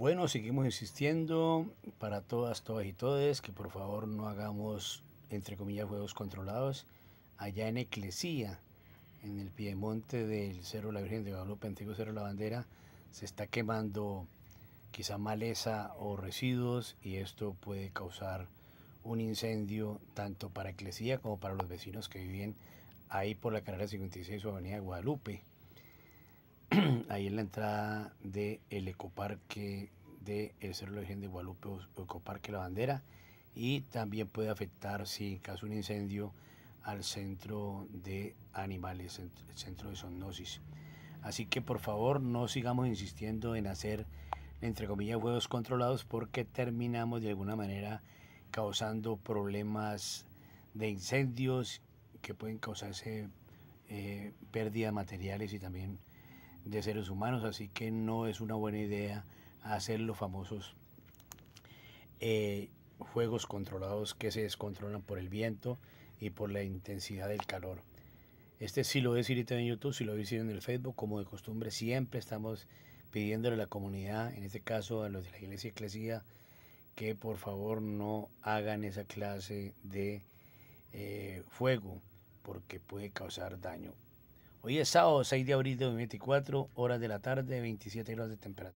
Bueno, seguimos insistiendo para todas, todas y todes que por favor no hagamos, entre comillas, juegos controlados allá en Eclesía, en el Piedemonte del Cerro La Virgen de Guadalupe, antiguo Cerro La Bandera, se está quemando quizá maleza o residuos y esto puede causar un incendio tanto para Eclesía como para los vecinos que viven ahí por la carrera 56 o Avenida Guadalupe ahí en la entrada del el ecoparque de El Cerro de de Guadalupe, Ecoparque La Bandera, y también puede afectar, si en caso de un incendio, al centro de animales, el centro de zoonosis. Así que por favor no sigamos insistiendo en hacer, entre comillas, juegos controlados porque terminamos de alguna manera causando problemas de incendios que pueden causarse eh, pérdida de materiales y también de seres humanos, así que no es una buena idea hacer los famosos eh, juegos controlados que se descontrolan por el viento y por la intensidad del calor. Este sí lo decir en YouTube, si lo decir en el Facebook, como de costumbre siempre estamos pidiéndole a la comunidad, en este caso a los de la Iglesia Eclesía, que por favor no hagan esa clase de fuego eh, porque puede causar daño. Hoy es sábado 6 de abril de 2024, horas de la tarde, 27 grados de temperatura.